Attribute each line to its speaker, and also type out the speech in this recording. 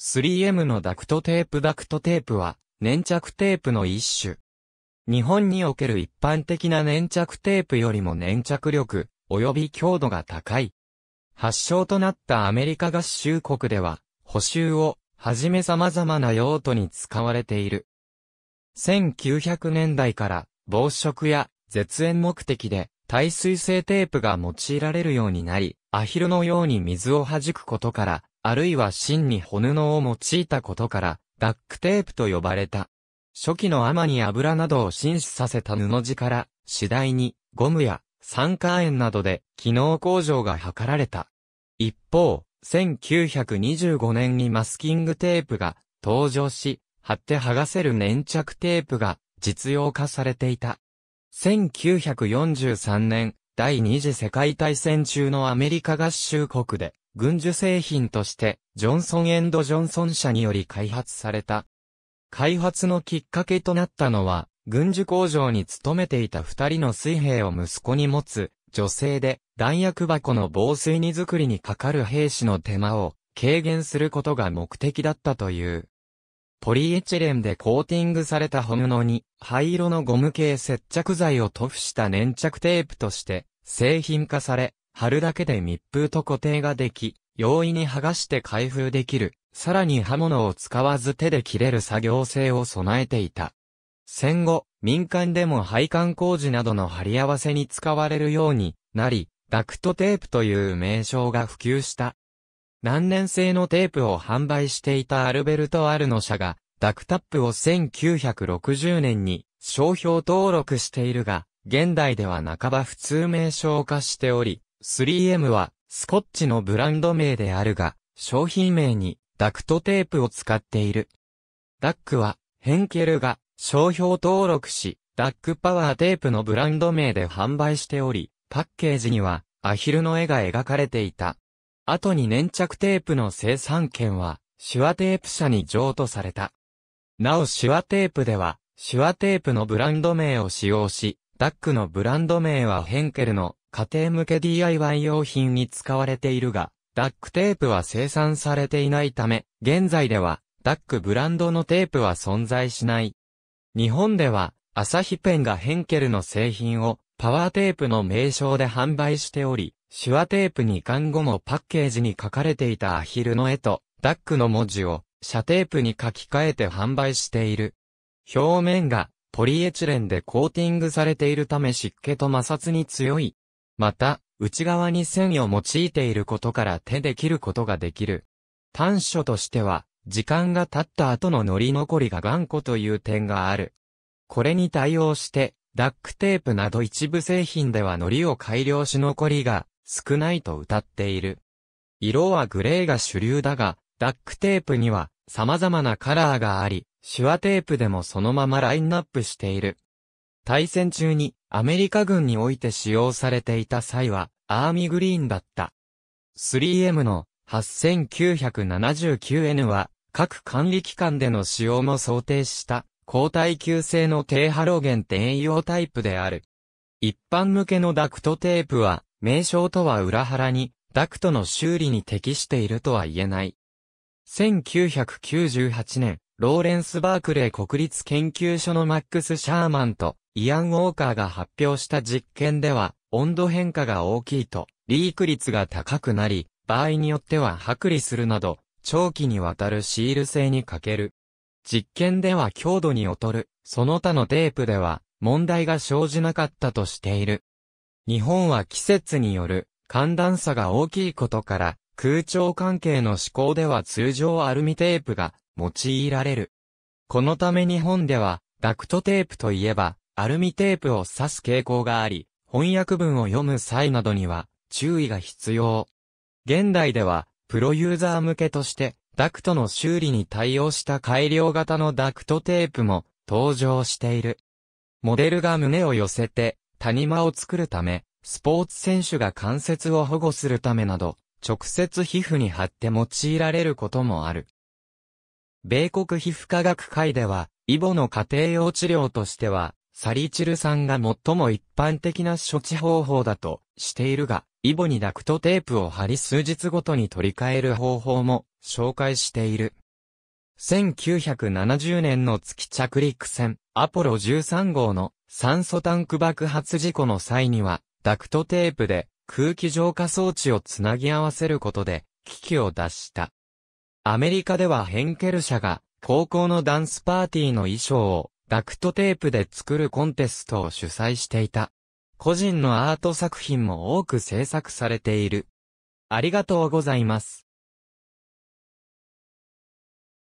Speaker 1: 3M のダクトテープダクトテープは粘着テープの一種。日本における一般的な粘着テープよりも粘着力及び強度が高い。発祥となったアメリカ合衆国では補修をはじめ様々な用途に使われている。1900年代から防食や絶縁目的で耐水性テープが用いられるようになり、アヒルのように水を弾くことからあるいは芯に骨のを用いたことから、ダックテープと呼ばれた。初期の天に油などを浸出させた布地から、次第に、ゴムや酸化塩などで、機能向上が図られた。一方、1925年にマスキングテープが登場し、貼って剥がせる粘着テープが実用化されていた。1943年、第二次世界大戦中のアメリカ合衆国で、軍需製品として、ジョンソンエンドジョンソン社により開発された。開発のきっかけとなったのは、軍需工場に勤めていた二人の水兵を息子に持つ、女性で、弾薬箱の防水荷作りにかかる兵士の手間を軽減することが目的だったという。ポリエチレンでコーティングされた本布に灰色のゴム系接着剤を塗布した粘着テープとして製品化され、貼るだけで密封と固定ができ、容易に剥がして開封できる、さらに刃物を使わず手で切れる作業性を備えていた。戦後、民間でも配管工事などの貼り合わせに使われるようになり、ダクトテープという名称が普及した。何年製のテープを販売していたアルベルト・アルノ社が、ダクタップを1960年に商標登録しているが、現代では半ば普通名称化しており、3M は、スコッチのブランド名であるが、商品名にダクトテープを使っている。ダックは、ヘンケルが商標登録し、ダックパワーテープのブランド名で販売しており、パッケージにはアヒルの絵が描かれていた。後に粘着テープの生産権は、シワテープ社に譲渡された。なおシワテープでは、シワテープのブランド名を使用し、ダックのブランド名はヘンケルの家庭向け DIY 用品に使われているが、ダックテープは生産されていないため、現在ではダックブランドのテープは存在しない。日本では、アサヒペンがヘンケルの製品をパワーテープの名称で販売しており、手話テープに看後もパッケージに書かれていたアヒルの絵とダックの文字をシャテープに書き換えて販売している。表面がポリエチレンでコーティングされているため湿気と摩擦に強い。また、内側に繊維を用いていることから手で切ることができる。短所としては、時間が経った後の糊残りが頑固という点がある。これに対応して、ダックテープなど一部製品では糊を改良し残りが少ないと謳っている。色はグレーが主流だが、ダックテープには様々なカラーがあり、手話テープでもそのままラインナップしている。対戦中にアメリカ軍において使用されていた際はアーミグリーンだった。3M の 8979N は各管理機関での使用も想定した高耐久性の低ハロゲン転用タイプである。一般向けのダクトテープは名称とは裏腹にダクトの修理に適しているとは言えない。1998年、ローレンス・バークレー国立研究所のマックス・シャーマンとイアン・ウォーカーが発表した実験では、温度変化が大きいと、リーク率が高くなり、場合によっては剥離するなど、長期にわたるシール性に欠ける。実験では強度に劣る、その他のテープでは、問題が生じなかったとしている。日本は季節による寒暖差が大きいことから、空調関係の思考では通常アルミテープが用いられる。このため日本では、ダクトテープといえば、アルミテープを指す傾向があり、翻訳文を読む際などには、注意が必要。現代では、プロユーザー向けとして、ダクトの修理に対応した改良型のダクトテープも登場している。モデルが胸を寄せて谷間を作るため、スポーツ選手が関節を保護するためなど、直接皮膚に貼って用いられることもある。米国皮膚科学会では、イボの家庭用治療としては、サリチル酸が最も一般的な処置方法だとしているが、イボにダクトテープを貼り数日ごとに取り替える方法も紹介している。1970年の月着陸船、アポロ13号の酸素タンク爆発事故の際には、ダクトテープで空気浄化装置をつなぎ合わせることで、危機を脱した。アメリカではヘンケル社が高校のダンスパーティーの衣装をダクトテープで作るコンテストを主催していた。個人のアート作品も多く制作されている。ありがとうございます。